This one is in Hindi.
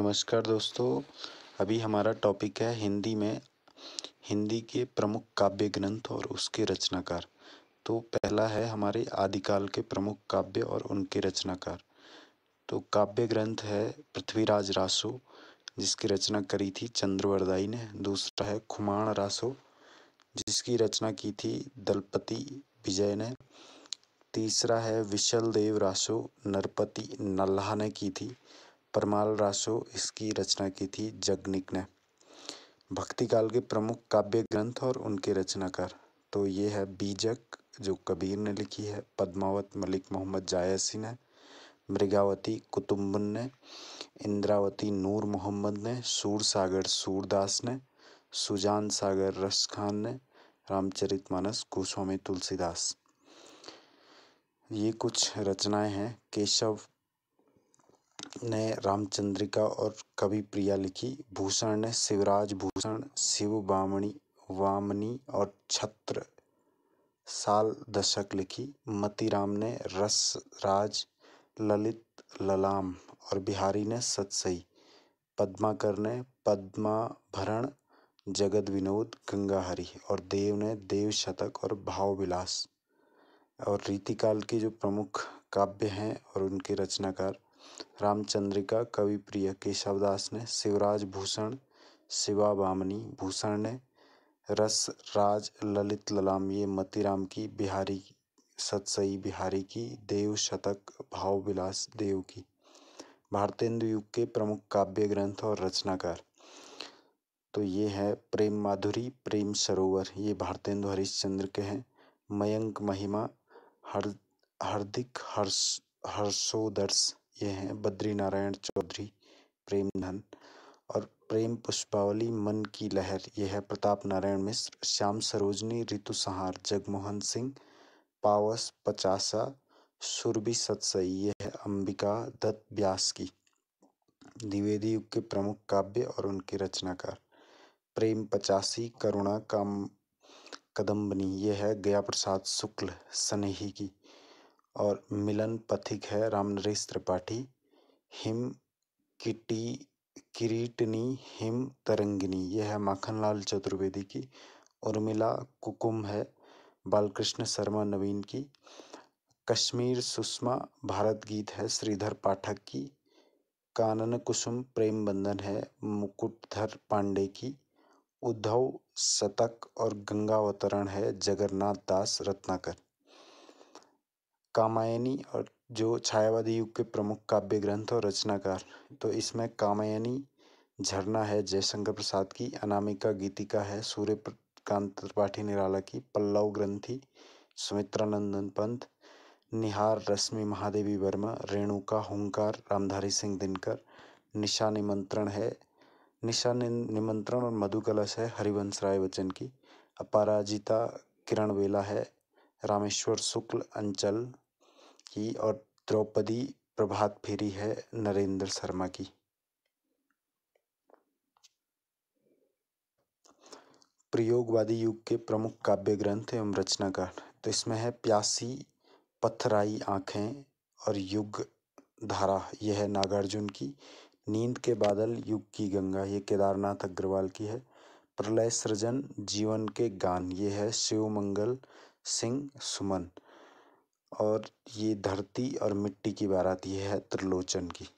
नमस्कार दोस्तों अभी हमारा टॉपिक है हिंदी में हिंदी के प्रमुख काव्य ग्रंथ और उसके रचनाकार तो पहला है हमारे आदिकाल के प्रमुख काव्य और उनके रचनाकार तो काव्य ग्रंथ है पृथ्वीराज रासो जिसकी रचना करी थी चंद्रवरदाई ने दूसरा है खुमाण रासो जिसकी रचना की थी दलपति विजय ने तीसरा है विशल देव रासो नरपति नल्हा ने की थी परमाल रासो इसकी रचना की थी जगनिक ने भक्ति काल के प्रमुख काव्य ग्रंथ और उनके रचनाकार तो ये है बीजक जो कबीर ने लिखी है पद्मावत मलिक मोहम्मद जायसी ने मृगावती कुतुम्बन ने इंद्रावती नूर मोहम्मद ने सूर सागर सूरदास ने सुजान सागर रस खान ने रामचरित मानस गोस्वामी तुलसीदास ये कुछ रचनाएं हैं केशव ने रामचंद्रिका और कवि प्रिया लिखी भूषण ने शिवराज भूषण शिव बामणी वामनी और छत्र साल दशक लिखी मतीराम ने रस राज ललित ललाम और बिहारी ने सतसई पद्माकर ने भरण जगत विनोद हरी और देव ने देव शतक और भाव विलास और रीतिकाल के जो प्रमुख काव्य हैं और उनके रचनाकार रामचंद्रिका प्रिय केशवदास ने शिवराज भूषण शिवा बामनी भूषण ने रस राज ललित ललाम ये मतीराम की बिहारी सतसई बिहारी की देव शतक भाव विलास देव की भारतेंदु युग के प्रमुख काव्य ग्रंथ और रचनाकार तो ये है प्रेम माधुरी प्रेम सरोवर ये भारतेंदु हरिश्चंद्र के हैं मयंक महिमा हर हार्दिक हर्ष हर्षोदर्श ये हैं बद्री नारायण चौधरी प्रेम धन और प्रेम पुष्पावली मन की लहर ये है प्रताप नारायण मिश्र श्याम सरोजनी ऋतु सहार जगमोहन सिंह पावस पचासा सुरभि सतसई ये है अंबिका दत्त व्यास की द्विवेदी युग के प्रमुख काव्य और उनके रचनाकार प्रेम पचासी करुणा का कदम्बनी यह है गया प्रसाद शुक्ल स्नेही की और मिलन पथिक है राम नरेश त्रिपाठी हिम किटी किरीटनी हिम तरंगिनी यह है माखनलाल चतुर्वेदी की उर्मिला कुकुम है बालकृष्ण शर्मा नवीन की कश्मीर सुषमा भारत गीत है श्रीधर पाठक की कानन कुसुम प्रेम बंधन है मुकुटधर पांडे की उद्धव शतक और गंगावतरण है जगन्नाथ दास रत्नाकर कामायनी और जो छायावादी युग के प्रमुख काव्य ग्रंथ और रचनाकार तो इसमें कामायनी झरना है जयशंकर प्रसाद की अनामिका गीतिका है सूर्यकांत त्रिपाठी निराला की पल्लव ग्रंथी सुमित्रानंदन नंदन पंत निहार रश्मि महादेवी वर्मा रेणुका हुंकार रामधारी सिंह दिनकर निशा निमंत्रण है निशा निमंत्रण और मधु कलश है हरिवंश राय बच्चन की अपराजिता किरण वेला है रामेश्वर शुक्ल अंचल की और द्रौपदी प्रभात फेरी है नरेंद्र शर्मा की प्रयोगवादी युग के प्रमुख काव्य ग्रंथ एवं रचनाकार तो इसमें है प्यासी पथराई आँखें और युग धारा यह है नागार्जुन की नींद के बादल युग की गंगा ये केदारनाथ अग्रवाल की है प्रलय सृजन जीवन के गान ये है शिव मंगल सिंह सुमन और ये धरती और मिट्टी की बारात ये है त्रिलोचन की